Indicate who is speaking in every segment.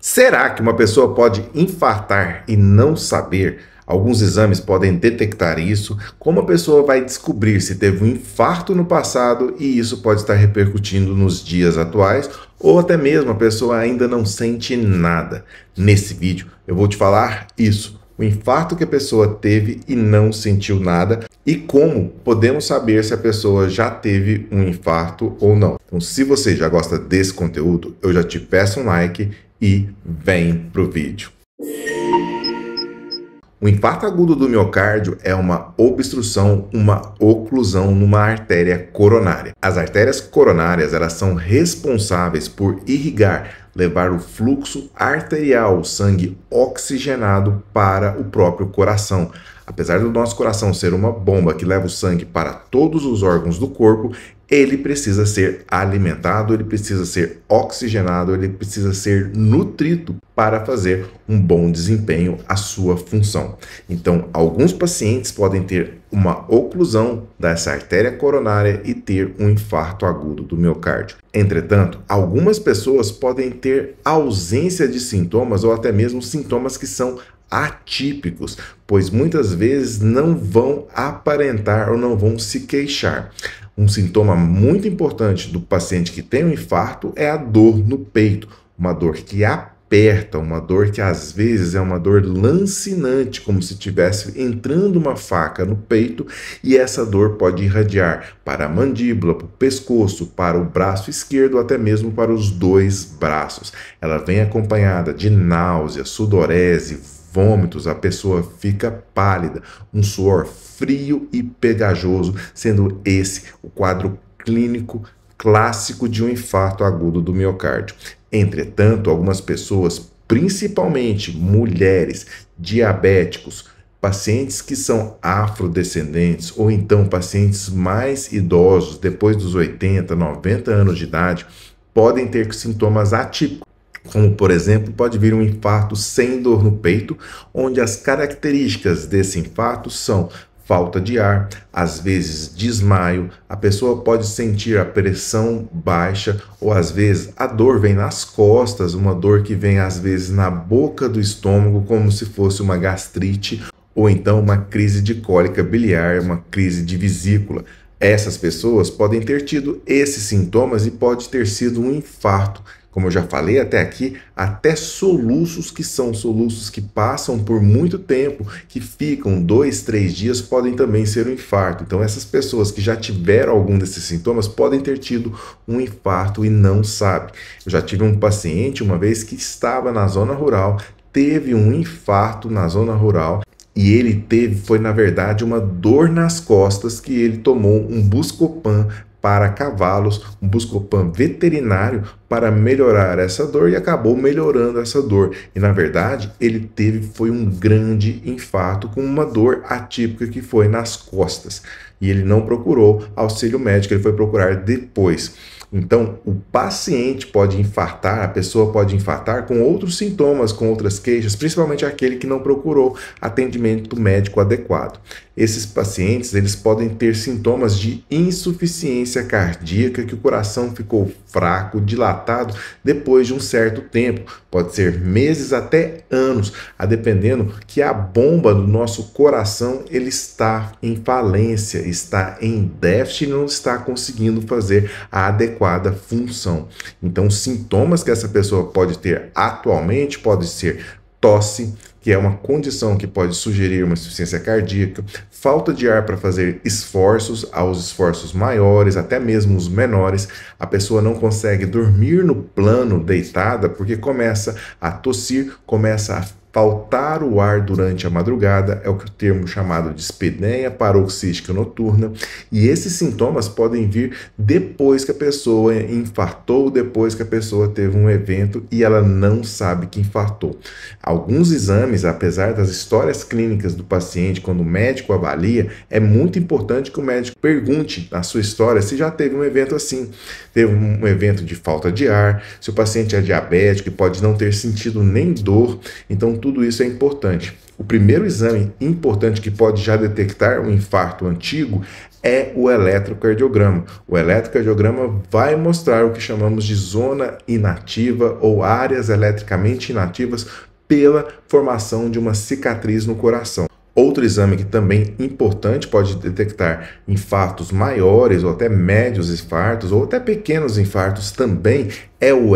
Speaker 1: Será que uma pessoa pode infartar e não saber? Alguns exames podem detectar isso. Como a pessoa vai descobrir se teve um infarto no passado e isso pode estar repercutindo nos dias atuais? Ou até mesmo a pessoa ainda não sente nada. Nesse vídeo eu vou te falar isso. O infarto que a pessoa teve e não sentiu nada, e como podemos saber se a pessoa já teve um infarto ou não. Então, se você já gosta desse conteúdo, eu já te peço um like e vem pro vídeo. O infarto agudo do miocárdio é uma obstrução, uma oclusão numa artéria coronária. As artérias coronárias elas são responsáveis por irrigar, levar o fluxo arterial, o sangue oxigenado para o próprio coração, Apesar do nosso coração ser uma bomba que leva o sangue para todos os órgãos do corpo, ele precisa ser alimentado, ele precisa ser oxigenado, ele precisa ser nutrido para fazer um bom desempenho a sua função. Então, alguns pacientes podem ter uma oclusão dessa artéria coronária e ter um infarto agudo do miocárdio. Entretanto, algumas pessoas podem ter ausência de sintomas ou até mesmo sintomas que são atípicos, pois muitas vezes não vão aparentar ou não vão se queixar. Um sintoma muito importante do paciente que tem um infarto é a dor no peito, uma dor que aperta, uma dor que às vezes é uma dor lancinante, como se tivesse entrando uma faca no peito, e essa dor pode irradiar para a mandíbula, para o pescoço, para o braço esquerdo, até mesmo para os dois braços. Ela vem acompanhada de náusea, sudorese, vômitos, a pessoa fica pálida, um suor frio e pegajoso, sendo esse o quadro clínico clássico de um infarto agudo do miocárdio. Entretanto, algumas pessoas, principalmente mulheres, diabéticos, pacientes que são afrodescendentes ou então pacientes mais idosos, depois dos 80, 90 anos de idade, podem ter sintomas atípicos como por exemplo, pode vir um infarto sem dor no peito, onde as características desse infarto são falta de ar, às vezes desmaio, a pessoa pode sentir a pressão baixa ou às vezes a dor vem nas costas, uma dor que vem às vezes na boca do estômago, como se fosse uma gastrite ou então uma crise de cólica biliar, uma crise de vesícula. Essas pessoas podem ter tido esses sintomas e pode ter sido um infarto como eu já falei até aqui, até soluços que são soluços que passam por muito tempo, que ficam dois, três dias, podem também ser um infarto. Então, essas pessoas que já tiveram algum desses sintomas podem ter tido um infarto e não sabe. Eu já tive um paciente uma vez que estava na zona rural, teve um infarto na zona rural e ele teve foi na verdade uma dor nas costas que ele tomou um buscopan para cavalos, um buscopan veterinário para melhorar essa dor e acabou melhorando essa dor. E na verdade, ele teve foi um grande infarto com uma dor atípica que foi nas costas. E ele não procurou auxílio médico, ele foi procurar depois. Então, o paciente pode infartar, a pessoa pode infartar com outros sintomas, com outras queixas, principalmente aquele que não procurou atendimento médico adequado. Esses pacientes, eles podem ter sintomas de insuficiência cardíaca, que o coração ficou fraco, dilatado depois de um certo tempo, pode ser meses até anos, a dependendo que a bomba do nosso coração ele está em falência, está em déficit e não está conseguindo fazer a adequada função. Então, sintomas que essa pessoa pode ter atualmente pode ser tosse, que é uma condição que pode sugerir uma insuficiência cardíaca, falta de ar para fazer esforços, aos esforços maiores, até mesmo os menores. A pessoa não consegue dormir no plano deitada porque começa a tossir, começa a faltar o ar durante a madrugada é o termo chamado de espineia paroxística noturna, e esses sintomas podem vir depois que a pessoa infartou, depois que a pessoa teve um evento e ela não sabe que infartou. Alguns exames, apesar das histórias clínicas do paciente, quando o médico avalia, é muito importante que o médico pergunte na sua história se já teve um evento assim. Teve um evento de falta de ar, se o paciente é diabético e pode não ter sentido nem dor. Então, tudo tudo isso é importante. O primeiro exame importante que pode já detectar um infarto antigo é o eletrocardiograma. O eletrocardiograma vai mostrar o que chamamos de zona inativa ou áreas eletricamente inativas pela formação de uma cicatriz no coração. Outro exame que também importante pode detectar infartos maiores ou até médios infartos ou até pequenos infartos também é o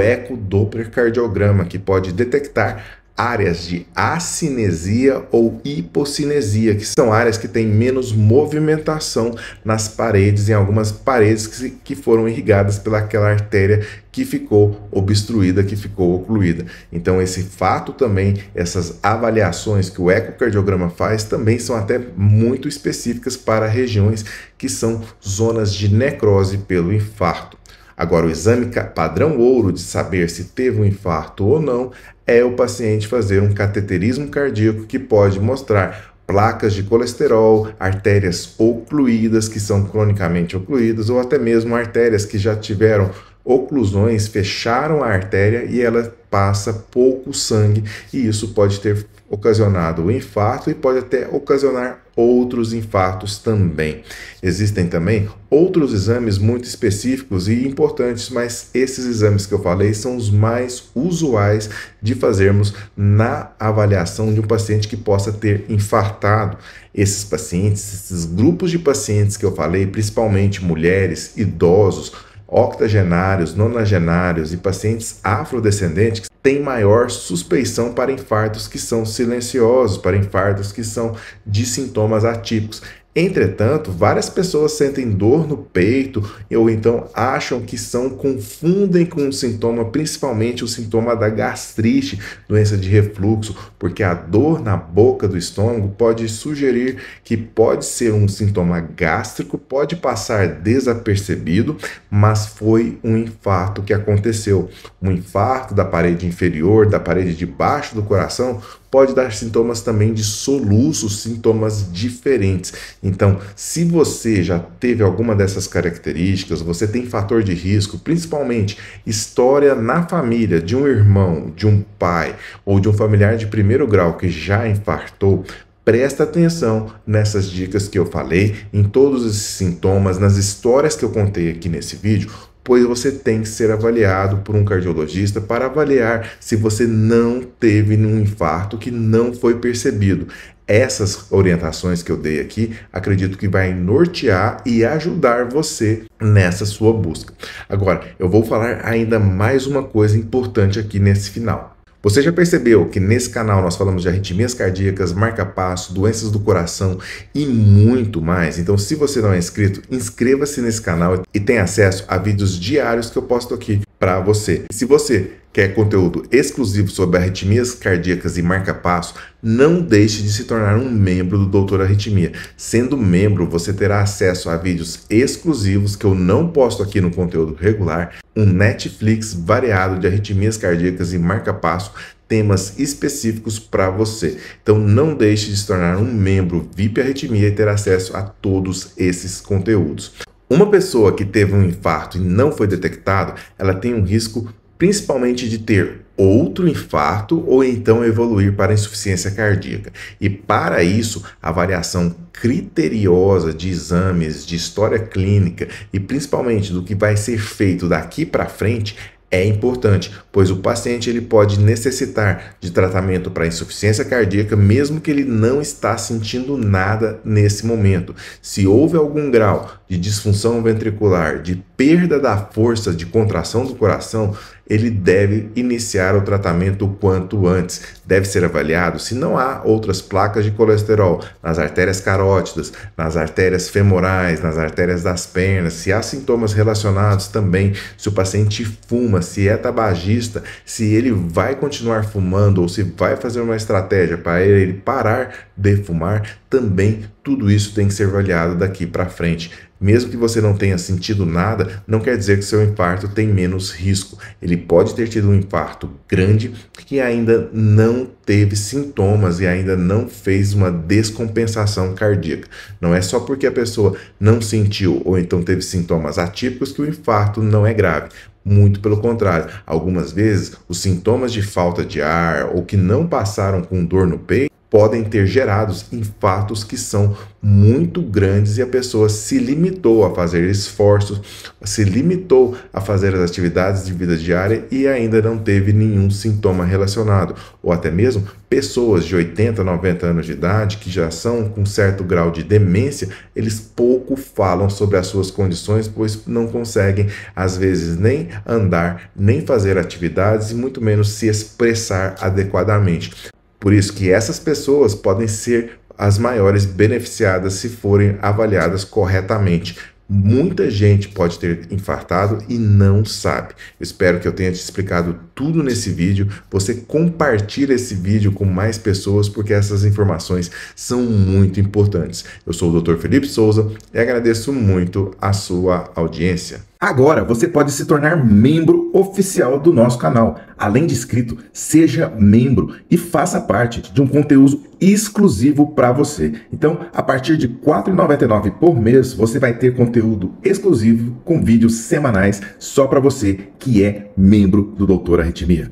Speaker 1: cardiograma que pode detectar áreas de acinesia ou hipocinesia, que são áreas que têm menos movimentação nas paredes, em algumas paredes que, que foram irrigadas pelaquela artéria que ficou obstruída, que ficou ocluída. Então esse fato também, essas avaliações que o ecocardiograma faz também são até muito específicas para regiões que são zonas de necrose pelo infarto. Agora, o exame padrão ouro de saber se teve um infarto ou não é o paciente fazer um cateterismo cardíaco que pode mostrar placas de colesterol, artérias ocluídas que são cronicamente ocluídas ou até mesmo artérias que já tiveram oclusões fecharam a artéria e ela passa pouco sangue, e isso pode ter ocasionado o infarto e pode até ocasionar outros infartos também. Existem também outros exames muito específicos e importantes, mas esses exames que eu falei são os mais usuais de fazermos na avaliação de um paciente que possa ter infartado. Esses pacientes, esses grupos de pacientes que eu falei, principalmente mulheres, idosos, octogenários, nonagenários e pacientes afrodescendentes têm maior suspeição para infartos que são silenciosos, para infartos que são de sintomas atípicos. Entretanto, várias pessoas sentem dor no peito ou então acham que são, confundem com o sintoma, principalmente o sintoma da gastrite, doença de refluxo, porque a dor na boca do estômago pode sugerir que pode ser um sintoma gástrico, pode passar desapercebido, mas foi um infarto que aconteceu. Um infarto da parede inferior, da parede de baixo do coração, pode dar sintomas também de soluços, sintomas diferentes. Então, se você já teve alguma dessas características, você tem fator de risco, principalmente história na família de um irmão, de um pai ou de um familiar de primeiro grau que já infartou, Presta atenção nessas dicas que eu falei, em todos esses sintomas, nas histórias que eu contei aqui nesse vídeo, pois você tem que ser avaliado por um cardiologista para avaliar se você não teve um infarto que não foi percebido. Essas orientações que eu dei aqui, acredito que vai nortear e ajudar você nessa sua busca. Agora, eu vou falar ainda mais uma coisa importante aqui nesse final. Você já percebeu que nesse canal nós falamos de arritmias cardíacas, marca-passo, doenças do coração e muito mais. Então, se você não é inscrito, inscreva-se nesse canal e tenha acesso a vídeos diários que eu posto aqui para você. E se você quer conteúdo exclusivo sobre arritmias cardíacas e marca-passo, não deixe de se tornar um membro do Doutor Arritmia. Sendo membro, você terá acesso a vídeos exclusivos que eu não posto aqui no conteúdo regular um Netflix variado de arritmias cardíacas e marca-passo, temas específicos para você. Então não deixe de se tornar um membro VIP Arritmia e ter acesso a todos esses conteúdos. Uma pessoa que teve um infarto e não foi detectado, ela tem um risco principalmente de ter outro infarto ou então evoluir para insuficiência cardíaca. E para isso, a avaliação criteriosa de exames, de história clínica e principalmente do que vai ser feito daqui para frente é importante, pois o paciente ele pode necessitar de tratamento para insuficiência cardíaca, mesmo que ele não está sentindo nada nesse momento. Se houve algum grau de disfunção ventricular, de perda da força de contração do coração, ele deve iniciar o tratamento o quanto antes. Deve ser avaliado se não há outras placas de colesterol nas artérias carótidas, nas artérias femorais, nas artérias das pernas, se há sintomas relacionados também, se o paciente fuma, se é tabagista, se ele vai continuar fumando ou se vai fazer uma estratégia para ele parar de fumar também tudo isso tem que ser avaliado daqui para frente. Mesmo que você não tenha sentido nada, não quer dizer que seu infarto tem menos risco. Ele pode ter tido um infarto grande que ainda não teve sintomas e ainda não fez uma descompensação cardíaca. Não é só porque a pessoa não sentiu ou então teve sintomas atípicos que o infarto não é grave. Muito pelo contrário, algumas vezes os sintomas de falta de ar ou que não passaram com dor no peito podem ter gerados infartos que são muito grandes e a pessoa se limitou a fazer esforços, se limitou a fazer as atividades de vida diária e ainda não teve nenhum sintoma relacionado, ou até mesmo pessoas de 80, 90 anos de idade que já são com certo grau de demência, eles pouco falam sobre as suas condições, pois não conseguem às vezes nem andar, nem fazer atividades e muito menos se expressar adequadamente. Por isso que essas pessoas podem ser as maiores beneficiadas se forem avaliadas corretamente. Muita gente pode ter infartado e não sabe. Eu espero que eu tenha te explicado tudo nesse vídeo. Você compartilha esse vídeo com mais pessoas porque essas informações são muito importantes. Eu sou o Dr. Felipe Souza e agradeço muito a sua audiência. Agora você pode se tornar membro oficial do nosso canal. Além de inscrito, seja membro e faça parte de um conteúdo exclusivo para você. Então, a partir de R$ 4,99 por mês, você vai ter conteúdo exclusivo com vídeos semanais só para você que é membro do Doutor Arritmia.